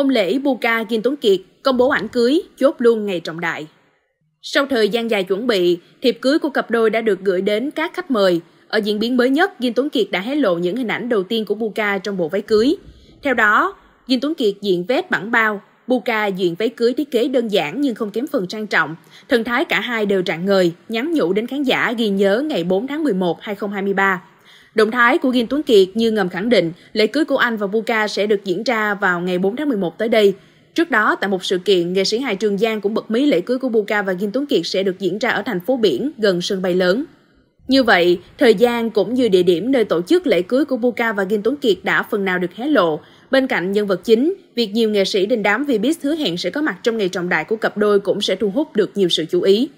Hôn lễ Buka Kim Tuấn Kiệt công bố ảnh cưới, chốt luôn ngày trọng đại. Sau thời gian dài chuẩn bị, thiệp cưới của cặp đôi đã được gửi đến các khách mời. Ở diễn biến mới nhất, Kim Tuấn Kiệt đã hé lộ những hình ảnh đầu tiên của Buka trong bộ váy cưới. Theo đó, Kim Tuấn Kiệt diện vest bản bao, Buka diện váy cưới thiết kế đơn giản nhưng không kém phần trang trọng. Thần thái cả hai đều rạng ngời, nhắn nhủ đến khán giả ghi nhớ ngày 4 tháng 11, 2023 Động thái của Nghiêm Tuấn Kiệt như ngầm khẳng định lễ cưới của anh và Vuka sẽ được diễn ra vào ngày 4 tháng 11 tới đây. Trước đó, tại một sự kiện, nghệ sĩ hài Trường Giang cũng bật mí lễ cưới của Vuka và Kim Tuấn Kiệt sẽ được diễn ra ở thành phố biển gần sân bay lớn. Như vậy, thời gian cũng như địa điểm nơi tổ chức lễ cưới của Buka và Kim Tuấn Kiệt đã phần nào được hé lộ. Bên cạnh nhân vật chính, việc nhiều nghệ sĩ đình đám vì biết hứa hẹn sẽ có mặt trong ngày trọng đại của cặp đôi cũng sẽ thu hút được nhiều sự chú ý.